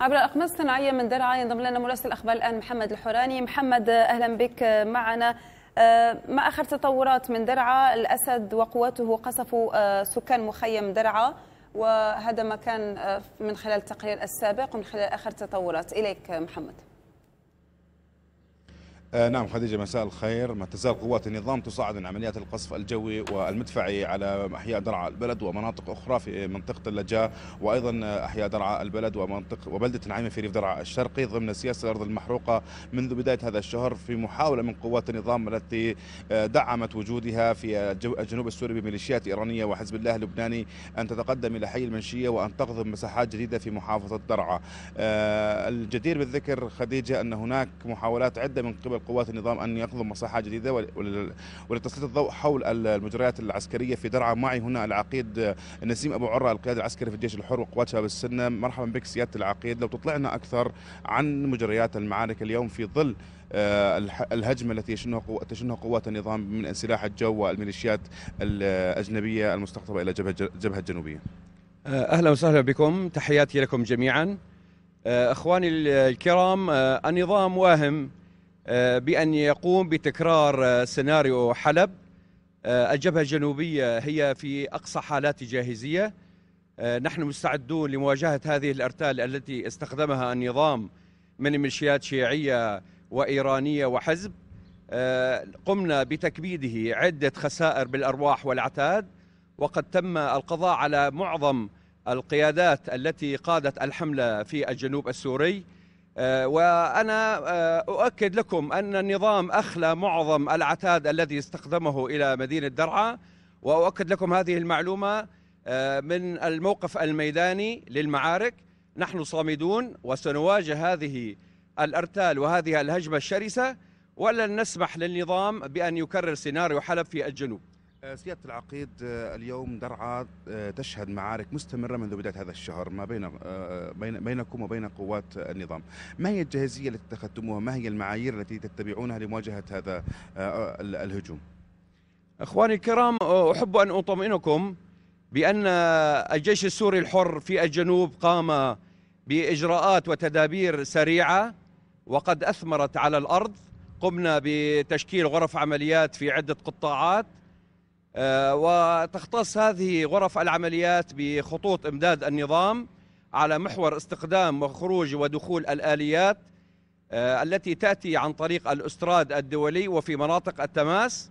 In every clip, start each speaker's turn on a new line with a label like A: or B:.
A: عبر الأقمار الصناعية من درعا ينضم لنا مراسل الأخبار الآن محمد الحوراني محمد أهلا بك معنا آه، ما آخر تطورات من درعا الأسد وقواته قصفوا آه، سكان مخيم درعا وهذا ما كان آه، من خلال التقرير السابق ومن خلال آخر تطورات إليك محمد آه نعم خديجة مساء الخير ما تزال قوات النظام تصعد من عمليات القصف الجوي والمدفعي على أحياء درعا البلد ومناطق أخرى في منطقة اللجاء وأيضا أحياء درعا البلد ومنطق وبلدة نعيمة في ريف درعا الشرقي ضمن سياسة الأرض المحروقة منذ بداية هذا الشهر في محاولة من قوات النظام التي آه، دعمت وجودها في الجنوب السوري بميليشيات إيرانية وحزب الله اللبناني أن تتقدم إلى حي المنشية وأن تقضب مساحات جديدة في محافظة درعا آه الجدير بالذكر خديجة أن هناك محاولات عدة من قبل قوات النظام أن يقضوا مصلحة جديدة ولتسليط الضوء حول المجريات العسكرية في درعا معي هنا العقيد نسيم أبو عرة القيادي العسكري في الجيش الحر وقوات شباب السنة مرحبا بك سيادة العقيد لو تطلعنا أكثر عن مجريات المعارك اليوم في ظل آه، الهجمه التي تشنها تشنها قوات النظام من سلاح الجو والميليشيات الاجنبيه المستقطبه الى جبهه الجبهه
B: الجنوبيه. آه، اهلا وسهلا بكم، تحياتي لكم جميعا. آه، اخواني الكرام النظام واهم آه، بأن يقوم بتكرار آه، سيناريو حلب آه، الجبهة الجنوبية هي في أقصى حالات جاهزية نحن مستعدون لمواجهة هذه الأرتال التي استخدمها النظام من ميليشيات شيعية وإيرانية وحزب قمنا بتكبيده عدة خسائر بالأرواح والعتاد وقد تم القضاء على معظم القيادات التي قادت الحملة في الجنوب السوري آه، وأنا آه، أؤكد لكم أن النظام أخلى معظم العتاد الذي استخدمه إلى مدينة درعا وأؤكد لكم هذه المعلومة آه، من الموقف الميداني للمعارك نحن صامدون وسنواجه هذه الارتال وهذه الهجمه الشرسه ولن نسمح للنظام بان يكرر سيناريو حلب في الجنوب
A: آه، سيادة العقيد آه، اليوم درعا آه، تشهد معارك مستمرة منذ بداية هذا الشهر ما بين بينكم وبين قوات النظام ما هي الجاهزية التي اتخذتموها ما هي المعايير التي تتبعونها
B: لمواجهة هذا الهجوم أخواني الكرام أحب أن أطمئنكم بأن الجيش السوري الحر في الجنوب قام بإجراءات وتدابير سريعة وقد أثمرت على الأرض قمنا بتشكيل غرف عمليات في عدة قطاعات آه، وتختص هذه غرف العمليات بخطوط إمداد النظام على محور استخدام وخروج ودخول الآليات آه، التي تأتي عن طريق الأستراد الدولي وفي مناطق التماس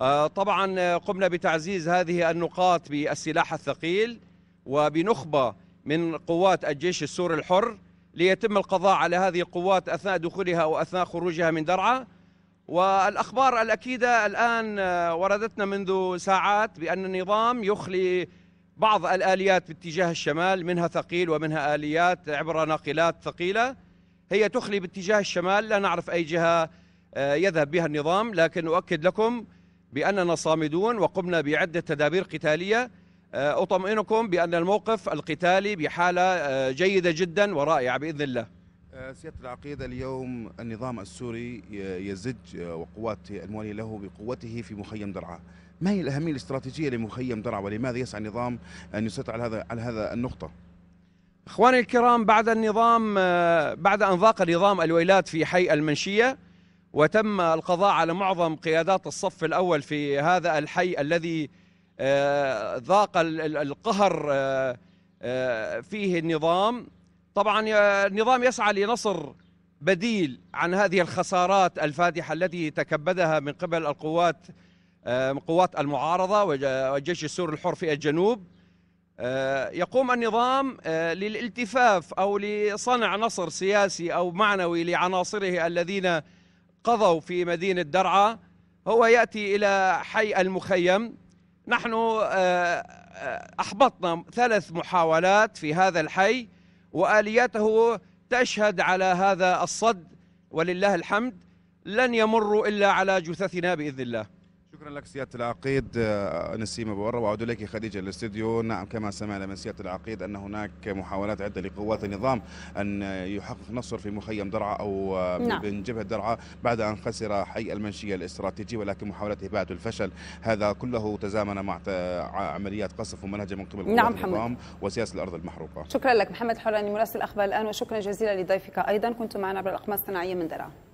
B: آه، طبعا قمنا بتعزيز هذه النقاط بالسلاح الثقيل وبنخبة من قوات الجيش السوري الحر ليتم القضاء على هذه القوات أثناء دخولها وأثناء خروجها من درعا والأخبار الأكيدة الآن آه، وردتنا منذ ساعات بأن النظام يخلي بعض الآليات باتجاه الشمال منها ثقيل ومنها آليات عبر ناقلات ثقيلة هي تخلي باتجاه الشمال لا نعرف أي جهة آه، يذهب بها النظام لكن أؤكد لكم بأننا صامدون وقمنا بعدة تدابير قتالية آه، أطمئنكم بأن الموقف القتالي بحالة جيدة جدا ورائعة بإذن الله
A: آه، سيادة العقيدة اليوم النظام السوري يزج آه، وقوات الموالية له بقوته في مخيم درعا ما هي الأهمية الاستراتيجية لمخيم
B: درعا ولماذا يسعى النظام أن يسيطر على هذا على هذا النقطة اخواني الكرام بعد النظام آه، بعد ان ضاق نظام الويلات في حي المنشيه وتم القضاء على معظم قيادات الصف الاول في هذا الحي الذي ضاق القهر فيه النظام طبعا النظام يسعى لنصر بديل عن هذه الخسارات الفادحة التي تكبدها من قبل القوات آه، قوات المعارضة والجيش السوري الحر في الجنوب آه، يقوم النظام آه، للالتفاف أو لصنع نصر سياسي أو معنوي لعناصره الذين قضوا في مدينة درعا هو يأتي إلى حي المخيم نحن أحبطنا ثلاث محاولات في هذا الحي واليته تشهد على هذا الصد ولله الحمد لن يمر الا على جثثنا باذن الله
A: شكرا لك سياده العقيد آه، نسيم ابو ورا واعود اليك خديجه الاستديو نعم كما سمعنا من سياده العقيد ان هناك محاولات عده لقوات النظام ان يحقق نصر في مخيم درعا او آه، نعم. من جبهه درعا بعد ان خسر حي المنشيه الاستراتيجي ولكن محاولات اباده الفشل هذا كله تزامن مع عمليات قصف ومنهجه من قبل نعم النظام وسياسه الارض المحروقه شكرا لك محمد حراني مراسل اخبار الان وشكرا جزيلا لضيفك ايضا كنت معنا عبر الاقمار الصناعيه من درعا